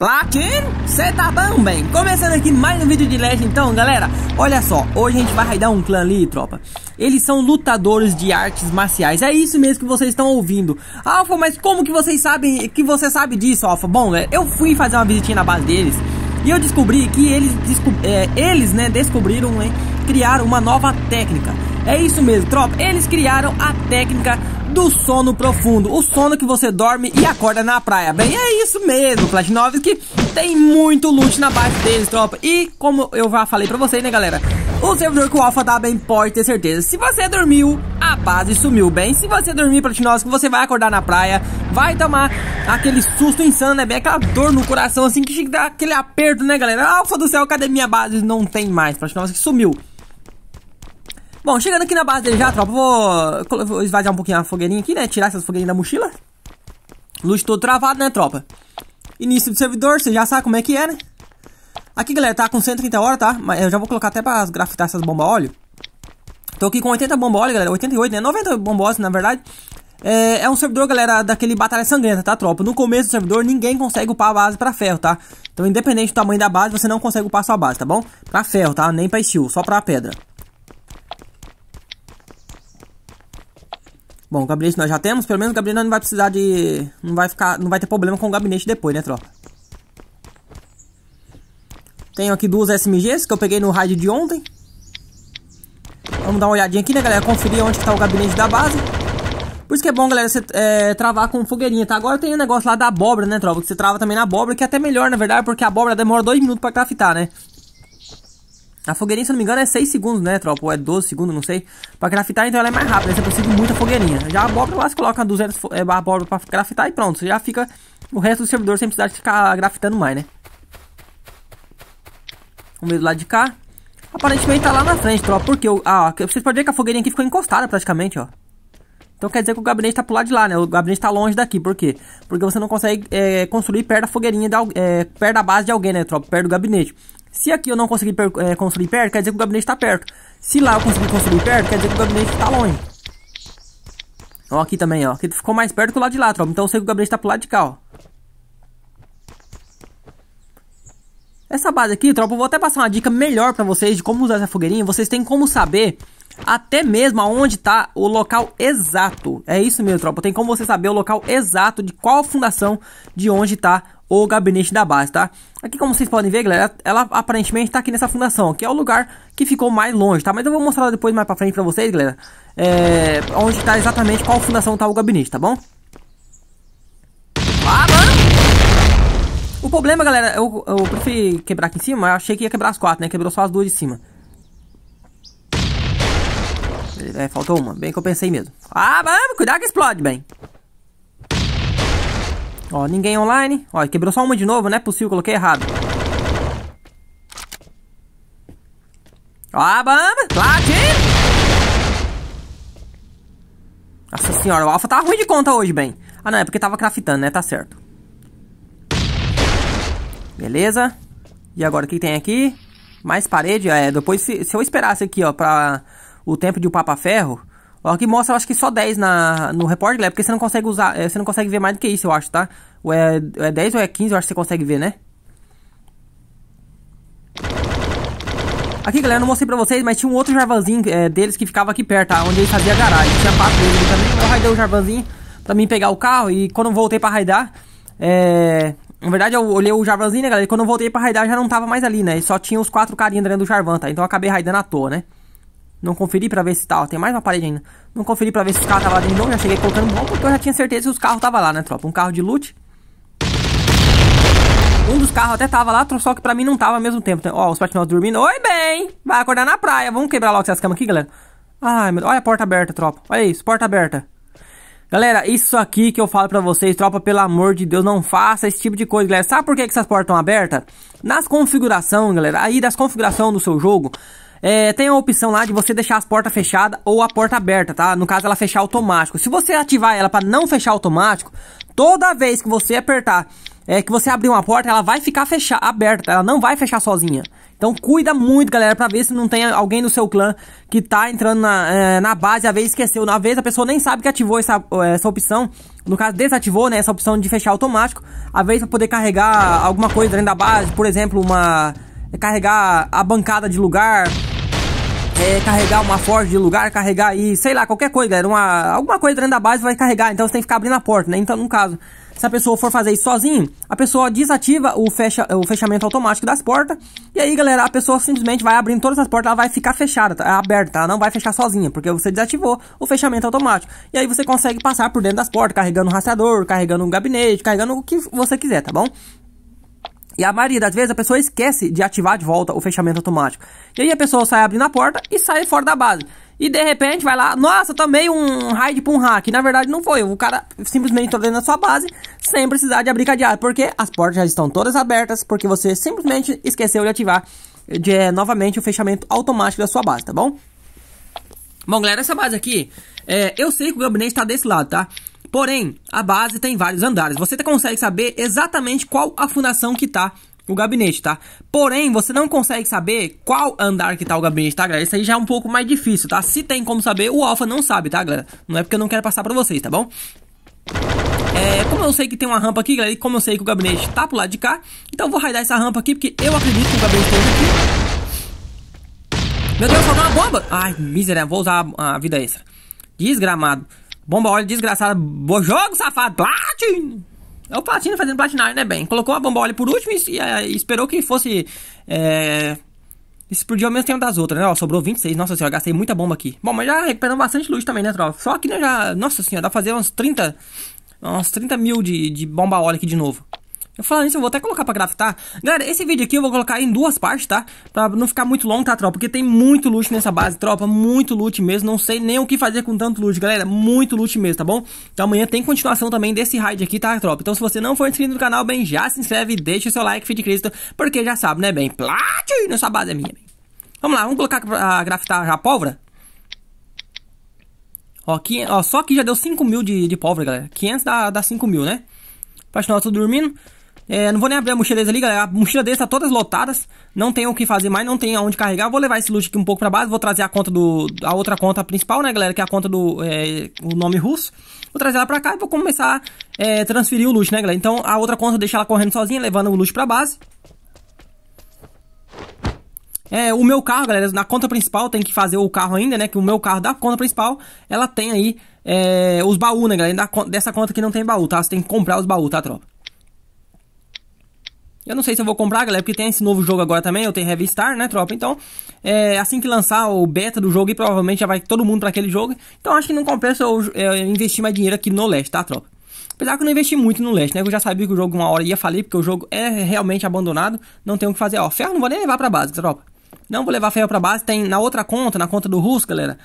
Platin, cê tá bom, bem? Começando aqui mais um vídeo de Legend, então, galera. Olha só, hoje a gente vai raidar um clã ali, tropa. Eles são lutadores de artes marciais. É isso mesmo que vocês estão ouvindo. Alfa, mas como que vocês sabem que você sabe disso, Alfa? Bom, é, eu fui fazer uma visitinha na base deles e eu descobri que eles, é, eles né, descobriram, né, criaram uma nova técnica. É isso mesmo, tropa. Eles criaram a técnica do sono profundo, o sono que você dorme e acorda na praia. Bem, é isso mesmo, Platinovski tem muito loot na base deles, tropa. E como eu já falei pra vocês, né, galera? O servidor que o Alpha dá tá bem pode ter certeza. Se você dormiu, a base sumiu bem. Se você dormir, Platinovski, você vai acordar na praia, vai tomar aquele susto insano, né, bem? Aquela dor no coração, assim, que dá aquele aperto, né, galera? Alpha do céu, cadê minha base? Não tem mais, Platinovski sumiu. Bom, chegando aqui na base dele já, tropa, vou, vou esvaziar um pouquinho a fogueirinha aqui, né? Tirar essas fogueirinhas da mochila. Luz todo travado, né, tropa? Início do servidor, você já sabe como é que é, né? Aqui, galera, tá com 130 horas, tá? Mas eu já vou colocar até pra grafitar essas bombas óleo. Tô aqui com 80 bomba óleo, galera. 88, né? 90 bombos, na verdade. É, é, um servidor, galera, daquele Batalha Sangrenta, tá, tropa? No começo do servidor, ninguém consegue upar a base pra ferro, tá? Então, independente do tamanho da base, você não consegue upar a sua base, tá bom? Pra ferro, tá? Nem pra steel, só pra pedra. Bom, o gabinete nós já temos. Pelo menos o gabinete não vai precisar de... Não vai ficar... Não vai ter problema com o gabinete depois, né, tropa? Tenho aqui duas SMGs que eu peguei no raid de ontem. Vamos dar uma olhadinha aqui, né, galera? Conferir onde está o gabinete da base. Por isso que é bom, galera, você é, travar com fogueirinha, tá? Agora tem um negócio lá da abóbora, né, tropa? Que você trava também na abóbora, que é até melhor, na verdade, porque a abóbora demora dois minutos pra craftar, né? A fogueirinha, se não me engano, é 6 segundos, né, tropa? Ou é 12 segundos, não sei. Pra craftar, então ela é mais rápida. Você precisa de muita fogueirinha. Já a abóbora, lá você coloca 200 é, abóbora pra craftar e pronto. Você já fica o resto do servidor sem precisar de ficar craftando mais, né? Vamos ver do lado de cá. Aparentemente tá lá na frente, tropa. Porque eu, ah, vocês podem ver que a fogueirinha aqui ficou encostada praticamente, ó. Então quer dizer que o gabinete tá pro lado de lá, né? O gabinete tá longe daqui. Por quê? Porque você não consegue é, construir perto da fogueirinha, da, é, perto da base de alguém, né, tropa? Perto do gabinete. Se aqui eu não conseguir é, construir perto, quer dizer que o gabinete está perto. Se lá eu conseguir construir perto, quer dizer que o gabinete está longe. Ó, aqui também, ó. Aqui ficou mais perto que o lado de lá, tropa. Então eu sei que o gabinete está pro lado de cá, ó. Essa base aqui, tropa, eu vou até passar uma dica melhor pra vocês de como usar essa fogueirinha. Vocês têm como saber até mesmo aonde está o local exato. É isso mesmo, tropa. Tem como você saber o local exato de qual fundação de onde está o gabinete da base, tá? Aqui como vocês podem ver, galera, ela aparentemente tá aqui nessa fundação, que é o lugar que ficou mais longe, tá? Mas eu vou mostrar depois mais pra frente pra vocês, galera, é, onde tá exatamente qual fundação tá o gabinete, tá bom? Ah, mano! O problema, galera, eu, eu preferi quebrar aqui em cima, mas achei que ia quebrar as quatro, né? Quebrou só as duas de cima. É, faltou uma, bem que eu pensei mesmo. Ah, mano, cuidado que explode, bem. Ó, ninguém online. Ó, quebrou só uma de novo, não é possível, coloquei errado. Ó ah, a bamba, bate! Nossa senhora, o Alpha tá ruim de conta hoje, bem. Ah, não, é porque tava craftando, né? Tá certo. Beleza. E agora, o que tem aqui? Mais parede. É, depois, se, se eu esperasse aqui, ó, pra o tempo de o Papa ferro, Ó, aqui mostra, eu acho que só 10 na, no report, galera, porque você não consegue usar, é, você não consegue ver mais do que isso, eu acho, tá? Ou é, é 10 ou é 15, é eu acho que você consegue ver, né? Aqui, galera, não mostrei pra vocês, mas tinha um outro jarvanzinho é, deles que ficava aqui perto, tá? Onde eles faziam a garagem. Tinha quatro deles também, eu raidei o jarvanzinho pra mim pegar o carro e quando eu voltei pra raidar, é... Na verdade, eu olhei o jarvanzinho, né, galera, e quando eu voltei pra raidar já não tava mais ali, né? E só tinha os quatro carinhas dentro do jarvan, tá? Então eu acabei raidando à toa, né? Não conferi pra ver se tá, tem mais uma parede ainda. Não conferi pra ver se os carros tava lá dentro, não. Já cheguei colocando bom, porque então eu já tinha certeza que os carros tava lá, né, tropa? Um carro de loot. Um dos carros até tava lá, só que pra mim não tava ao mesmo tempo. Né? ó, os patinados dormindo. Oi, bem! Vai acordar na praia. Vamos quebrar logo essas camas aqui, galera. Ai, meu Olha a porta aberta, tropa. Olha isso, porta aberta. Galera, isso aqui que eu falo pra vocês, tropa, pelo amor de Deus, não faça esse tipo de coisa, galera. Sabe por que, que essas portas estão abertas? Nas configurações, galera, aí das configurações do seu jogo, é, tem a opção lá de você deixar as portas fechadas ou a porta aberta, tá? No caso, ela fechar automático. Se você ativar ela para não fechar automático, toda vez que você apertar, é, que você abrir uma porta, ela vai ficar fecha aberta, tá? ela não vai fechar sozinha. Então cuida muito, galera, pra ver se não tem alguém do seu clã que tá entrando na, é, na base, a vez esqueceu. Na vez a pessoa nem sabe que ativou essa, é, essa opção. No caso, desativou, né, essa opção de fechar automático. A vez pra poder carregar alguma coisa dentro da base, por exemplo, uma... Carregar a bancada de lugar, é, carregar uma forja de lugar, carregar e sei lá, qualquer coisa, galera. Uma, alguma coisa dentro da base vai carregar, então você tem que ficar abrindo a porta, né? Então, no caso, se a pessoa for fazer isso sozinho, a pessoa desativa o, fecha, o fechamento automático das portas. E aí, galera, a pessoa simplesmente vai abrindo todas as portas, ela vai ficar fechada, tá, aberta, tá? ela não vai fechar sozinha, porque você desativou o fechamento automático. E aí você consegue passar por dentro das portas, carregando o rastreador, carregando o gabinete, carregando o que você quiser, tá bom? E a maioria das vezes a pessoa esquece de ativar de volta o fechamento automático. E aí a pessoa sai abrindo a porta e sai fora da base. E de repente vai lá, nossa, também um raid pra um hack. Na verdade não foi, o cara simplesmente entrou dentro da sua base sem precisar de abrir cadeado, porque as portas já estão todas abertas, porque você simplesmente esqueceu de ativar de, é, novamente o fechamento automático da sua base, tá bom? Bom, galera, essa base aqui, é, eu sei que o gabinete tá desse lado, tá? Porém, a base tem vários andares. Você tá- consegue saber exatamente qual a fundação que está o gabinete, tá? Porém, você não consegue saber qual andar que tá o gabinete, tá, galera? Isso aí já é um pouco mais difícil, tá? Se tem como saber, o Alpha não sabe, tá, galera? Não é porque eu não quero passar pra vocês, tá bom? É, como eu sei que tem uma rampa aqui, galera, e como eu sei que o gabinete tá pro lado de cá, então eu vou raidar essa rampa aqui, porque eu acredito que o gabinete esteja aqui. Meu Deus, soltou uma bomba! Ai, miséria, vou usar a, a vida extra. Desgramado. Bomba óleo desgraçada. boa jogo, safado. platino É o Platino fazendo platinário, né, bem? Colocou a bomba óleo por último e, e, e esperou que fosse. É, explodir ao mesmo tempo das outras, né? Ó, sobrou 26. Nossa senhora, gastei muita bomba aqui. Bom, mas já recuperamos bastante luz também, né, troll? Só que né, já. Nossa senhora, dá pra fazer uns 30. Uns 30 mil de, de bomba óleo aqui de novo. Eu falar isso eu vou até colocar pra gravar, tá? Galera, esse vídeo aqui eu vou colocar em duas partes, tá? Pra não ficar muito longo, tá, tropa? Porque tem muito loot nessa base, tropa. Muito loot mesmo. Não sei nem o que fazer com tanto loot, galera. Muito loot mesmo, tá bom? Então amanhã tem continuação também desse raid aqui, tá, tropa? Então se você não for inscrito no canal, bem, já se inscreve, deixa o seu like, filho Cristo. Porque já sabe, né, bem? Platinho, essa base é minha, bem. Vamos lá, vamos colocar a grafitar a pólvora? Ó, aqui, ó, só que já deu 5 mil de, de pólvora, galera. 500 dá, dá 5 mil, né? Pra nós tudo dormindo. É, não vou nem abrir a mochila deles ali, galera. A mochila deles tá todas lotadas. Não tem o que fazer mais, não tem aonde carregar. Vou levar esse loot aqui um pouco pra base. Vou trazer a conta do. A outra conta principal, né, galera? Que é a conta do. É, o nome russo. Vou trazer ela pra cá e vou começar a é, transferir o loot, né, galera? Então a outra conta eu deixo ela correndo sozinha, levando o loot pra base. É, o meu carro, galera, na conta principal tem que fazer o carro ainda, né? Que o meu carro da conta principal, ela tem aí é, os baús, né, galera? Da, dessa conta que não tem baú, tá? Você tem que comprar os baús, tá, tropa? Eu não sei se eu vou comprar, galera, porque tem esse novo jogo agora também, eu tenho Heavy Star, né, tropa? Então, é, assim que lançar o beta do jogo, e provavelmente já vai todo mundo para aquele jogo. Então, acho que não compensa eu é, investir mais dinheiro aqui no Leste, tá, tropa? Apesar que eu não investi muito no Leste, né? Eu já sabia que o jogo uma hora ia falir, porque o jogo é realmente abandonado, não tem o que fazer. Ó, ferro não vou nem levar pra base, tropa. Não vou levar ferro pra base, tem na outra conta, na conta do Russo, galera,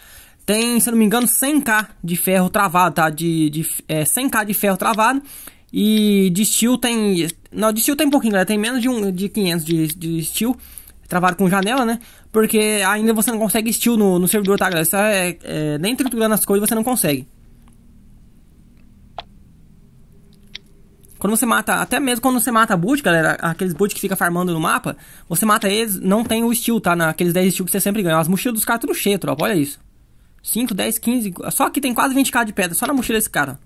tem, se não me engano, 100k de ferro travado, tá? De, de é, 100k de ferro travado e de steel tem. Não, de steel tem pouquinho, galera. Tem menos de, um, de 500 de, de steel. Travado com janela, né? Porque ainda você não consegue steel no, no servidor, tá, galera? é, é, nem triturando as coisas você não consegue. Quando você mata, até mesmo quando você mata boot, galera, aqueles boot que fica farmando no mapa, você mata eles, não tem o steel, tá? Naqueles 10 steel que você sempre ganha. As mochilas dos caras tudo cheio, tropa, olha isso. 5, 10, 15, só que tem quase 20k de pedra, só na mochila desse cara.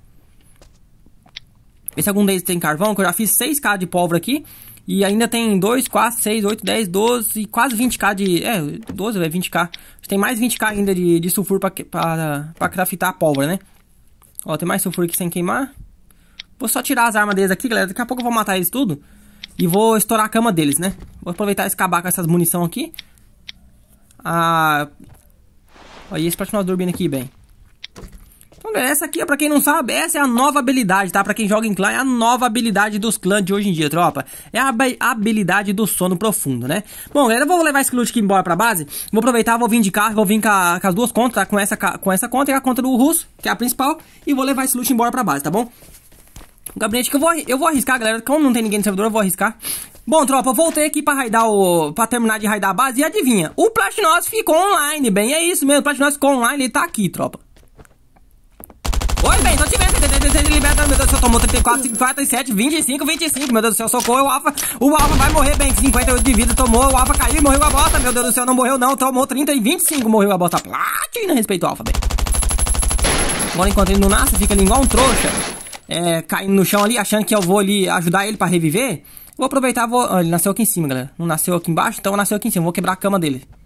Esse algum deles tem carvão, que eu já fiz 6k de pólvora aqui. E ainda tem 2, 4, 6, 8, 10, 12, quase 20k de... É, 12, é 20k. Tem mais 20k ainda de, de sulfuro pra, pra, pra craftar a pólvora, né? Ó, tem mais sulfuro aqui sem queimar. Vou só tirar as armas deles aqui, galera. Daqui a pouco eu vou matar eles tudo. E vou estourar a cama deles, né? Vou aproveitar e acabar com essas munição aqui. Ah... Ó, e esse patinador bem aqui, bem. Essa aqui, para quem não sabe, essa é a nova habilidade, tá? Para quem joga em clã, é a nova habilidade dos clãs de hoje em dia, tropa. É a habilidade do sono profundo, né? Bom, galera, eu vou levar esse loot aqui embora pra base. Vou aproveitar, vou vir de carro, vou vir com, a, com as duas contas, tá? Com essa, com essa conta e a conta do russo, que é a principal. E vou levar esse loot embora pra base, tá bom? O gabinete que eu vou, eu vou arriscar, galera. Como não tem ninguém no servidor, eu vou arriscar. Bom, tropa, voltei aqui pra raidar o. pra terminar de raidar a base e adivinha, o Platinos ficou online, bem. É isso mesmo, o Platinos ficou online, ele tá aqui, tropa. meu Deus do céu, tomou 34, 57, 25, 25, meu Deus do céu, socorro, o Alpha, o Alpha vai morrer, bem, 58 de vida, tomou, o Alpha caiu, morreu a bota, meu Deus do céu, não morreu não, tomou 30 e 25, morreu a bota, platina, respeito ao Alpha, bem. Agora enquanto ele não nasce, fica ali igual um trouxa, é, caindo no chão ali, achando que eu vou ali ajudar ele pra reviver, vou aproveitar, vou... Ah, ele nasceu aqui em cima, galera, não nasceu aqui embaixo, então nasceu aqui em cima, vou quebrar a cama dele.